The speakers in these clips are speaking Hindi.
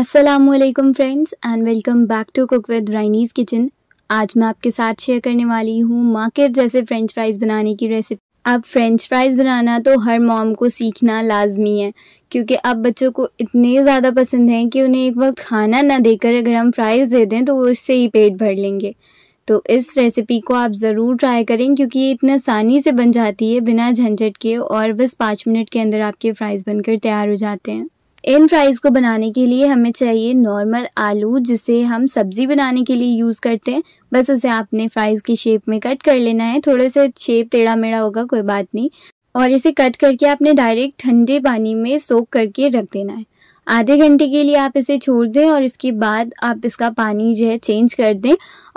Aslam friends and welcome back to cook with Rainee's kitchen आज मैं आपके साथ शेयर करने वाली हूँ मार्केट जैसे फ़्रेंच फ्राइज़ बनाने की रेसिपी अब फ़्रेंच फ्राइज़ बनाना तो हर मॉम को सीखना लाजमी है क्योंकि अब बच्चों को इतने ज़्यादा पसंद हैं कि उन्हें एक वक्त खाना ना देकर अगर हम फ्राइज़ दे दें तो वो इससे ही पेट भर लेंगे तो इस रेसिपी को आप ज़रूर ट्राई करें क्योंकि ये इतना आसानी से बन जाती है बिना झंझट के और बस पाँच मिनट के अंदर आपके फ्राइज़ बनकर तैयार हो जाते हैं इन फ्राइज़ को बनाने के लिए हमें चाहिए नॉर्मल आलू जिसे हम सब्ज़ी बनाने के लिए यूज़ करते हैं बस उसे आपने फ्राइज़ की शेप में कट कर लेना है थोड़े से शेप टेढ़ा मेढ़ा होगा कोई बात नहीं और इसे कट करके आपने डायरेक्ट ठंडे पानी में सोख करके रख देना है आधे घंटे के लिए आप इसे छोड़ दें और इसके बाद आप इसका पानी जो है चेंज कर दें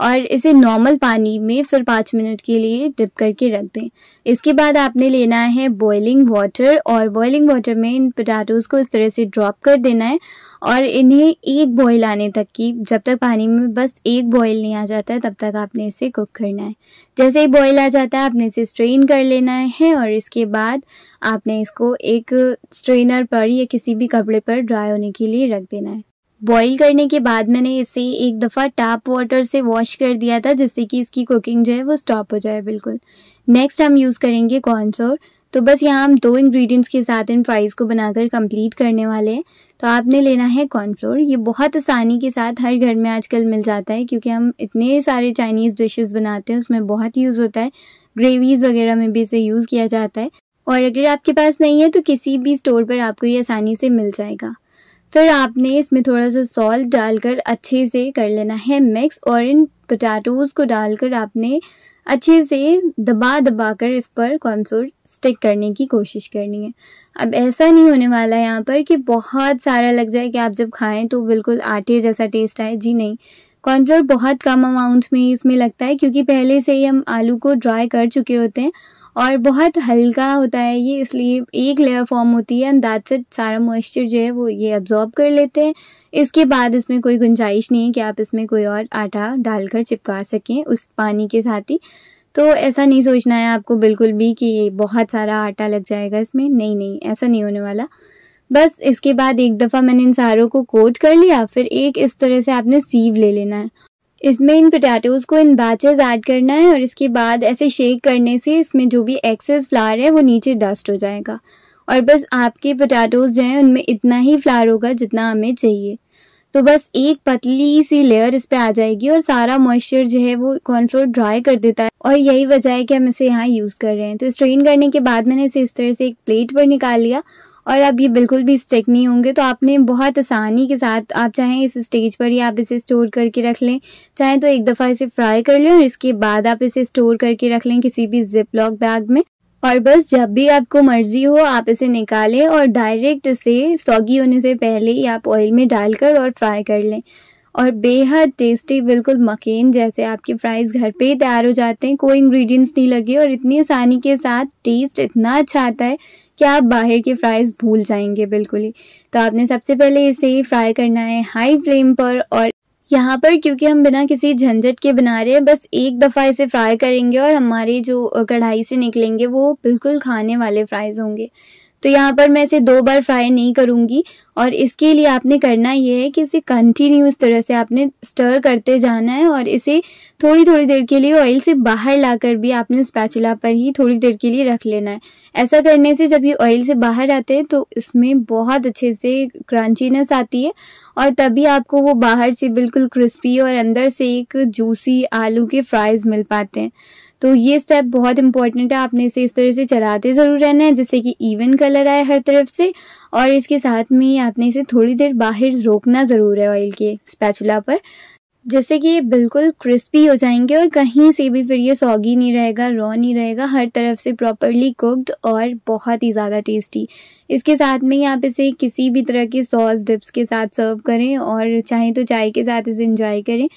और इसे नॉर्मल पानी में फिर पाँच मिनट के लिए डिप करके रख दें इसके बाद आपने लेना है बॉयलिंग वाटर और बॉयलिंग वाटर में इन पटाटोज़ को इस तरह से ड्रॉप कर देना है और इन्हें एक बॉयल आने तक की जब तक पानी में बस एक बॉयल नहीं आ जाता तब तक आपने इसे कुक करना है जैसे ही बॉयल आ जाता है आपने इसे स्ट्रेन कर लेना है और इसके बाद आपने इसको एक स्ट्रेनर पर या किसी भी कपड़े पर ड्रा ड्राई होने के लिए रख देना है बॉईल करने के बाद मैंने इसे एक दफ़ा टैप वाटर से वॉश कर दिया था जिससे कि इसकी कुकिंग जो है वो स्टॉप हो जाए बिल्कुल नेक्स्ट हम यूज़ करेंगे कॉर्नफ्लोर तो बस यहाँ हम दो इंग्रेडिएंट्स के साथ इन फ्राइज़ को बनाकर कंप्लीट करने वाले हैं तो आपने लेना है कॉर्नफ्लोर ये बहुत आसानी के साथ हर घर में आजकल मिल जाता है क्योंकि हम इतने सारे चाइनीज़ डिशेस बनाते हैं उसमें बहुत यूज़ होता है ग्रेवीज़ वगैरह में भी इसे यूज़ किया जाता है और अगर आपके पास नहीं है तो किसी भी स्टोर पर आपको ये आसानी से मिल जाएगा फिर आपने इसमें थोड़ा सा सॉल्ट डालकर अच्छे से कर लेना है मिक्स और इन पोटैटोज़ को डालकर आपने अच्छे से दबा दबा कर इस पर कॉर्नफ्लोर स्टिक करने की कोशिश करनी है अब ऐसा नहीं होने वाला है यहाँ पर कि बहुत सारा लग जाए कि आप जब खाएं तो बिल्कुल आटे जैसा टेस्ट आए जी नहीं कॉर्नफ्लोर बहुत कम अमाउंट में इसमें लगता है क्योंकि पहले से ही हम आलू को ड्राई कर चुके होते हैं और बहुत हल्का होता है ये इसलिए एक लेयर फॉर्म होती है एंड दैट्स इट सारा मॉइस्चर जो है वो ये अब्जॉर्ब कर लेते हैं इसके बाद इसमें कोई गुंजाइश नहीं है कि आप इसमें कोई और आटा डालकर चिपका सकें उस पानी के साथ ही तो ऐसा नहीं सोचना है आपको बिल्कुल भी कि ये बहुत सारा आटा लग जाएगा इसमें नहीं नहीं ऐसा नहीं होने वाला बस इसके बाद एक दफ़ा मैंने इन सारों को कोट कर लिया फिर एक इस तरह से आपने सीव ले लेना है इसमें इन पटेटोज को इन बैचेस ऐड करना है और इसके बाद ऐसे शेक करने से इसमें जो भी एक्सेस फ्लावर है वो नीचे डस्ट हो जाएगा और बस आपके पटेटोज जो हैं उनमें इतना ही फ्लावर होगा जितना हमें चाहिए तो बस एक पतली सी लेयर इस पर आ जाएगी और सारा मॉइस्चर जो है वो कॉर्नफ्लोर ड्राई कर देता है और यही वजह है कि हम इसे यहाँ यूज़ कर रहे हैं तो स्ट्रेन करने के बाद मैंने इसे इस तरह से एक प्लेट पर निकाल लिया और अब ये बिल्कुल भी स्टिक नहीं होंगे तो आपने बहुत आसानी के साथ आप चाहें इस स्टेज पर ही आप इसे स्टोर करके रख लें चाहें तो एक दफ़ा इसे फ्राई कर लें और इसके बाद आप इसे स्टोर करके रख लें किसी भी जिप लॉक बैग में और बस जब भी आपको मर्जी हो आप इसे निकालें और डायरेक्ट इसे सौगी होने से पहले ही आप ऑयल में डालकर और फ्राई कर लें और बेहद टेस्टी बिल्कुल मकेन जैसे आपके फ्राइज़ घर पे ही तैयार हो जाते हैं कोई इंग्रेडिएंट्स नहीं लगे और इतनी आसानी के साथ टेस्ट इतना अच्छा आता है कि आप बाहर के फ्राइज़ भूल जाएंगे बिल्कुल ही तो आपने सबसे पहले इसे फ्राई करना है हाई फ्लेम पर और यहाँ पर क्योंकि हम बिना किसी झंझट के बना रहे हैं बस एक दफ़ा इसे फ्राई करेंगे और हमारे जो कढ़ाई से निकलेंगे वो बिल्कुल खाने वाले फ्राइज़ होंगे तो यहाँ पर मैं इसे दो बार फ्राई नहीं करूँगी और इसके लिए आपने करना ये है कि इसे कंटिन्यू इस तरह से आपने स्टर करते जाना है और इसे थोड़ी थोड़ी देर के लिए ऑयल से बाहर लाकर भी आपने स्पैचुला पर ही थोड़ी देर के लिए रख लेना है ऐसा करने से जब ये ऑयल से बाहर आते हैं तो इसमें बहुत अच्छे से क्रंचीनेस आती है और तभी आपको वो बाहर से बिल्कुल क्रिस्पी और अंदर से एक जूसी आलू के फ्राइज़ मिल पाते हैं तो ये स्टेप बहुत इंपॉर्टेंट है आपने इसे इस तरह से चलाते ज़रूर रहना है जिससे कि इवन कलर आए हर तरफ से और इसके साथ में ही आपने इसे थोड़ी देर बाहर रोकना ज़रूर है ऑयल के स्पैचुला पर जैसे कि ये बिल्कुल क्रिस्पी हो जाएंगे और कहीं से भी फिर ये सॉगी नहीं रहेगा रॉ नहीं रहेगा हर तरफ से प्रॉपरली कुकड और बहुत ही ज़्यादा टेस्टी इसके साथ में ही आप इसे किसी भी तरह के सॉस डिप्स के साथ सर्व करें और चाहें तो चाय के साथ इसे इंजॉय करें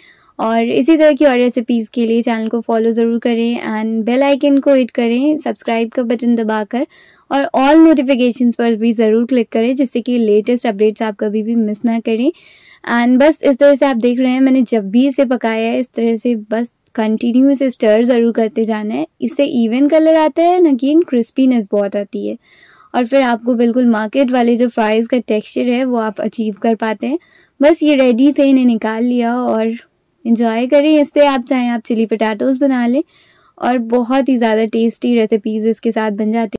और इसी तरह की और रेसिपीज़ के लिए चैनल को फॉलो ज़रूर करें एंड बेल आइकन को हिट करें सब्सक्राइब का बटन दबाकर और ऑल नोटिफिकेशंस पर भी ज़रूर क्लिक करें जिससे कि लेटेस्ट अपडेट्स आप कभी भी मिस ना करें एंड बस इस तरह से आप देख रहे हैं मैंने जब भी इसे पकाया है इस तरह से बस कंटिन्यू इसे स्टर ज़रूर करते जाना है इससे इवन कलर आता है कि क्रिस्पीनेस बहुत आती है और फिर आपको बिल्कुल मार्केट वाले जो फ्राइज़ का टेक्सचर है वो आप अचीव कर पाते हैं बस ये रेडी थे इन्हें निकाल लिया और इंजॉय करें इससे आप चाहें आप चिली पटाटोज़ बना लें और बहुत ही ज़्यादा टेस्टी रेसिपीज़ इसके साथ बन जाती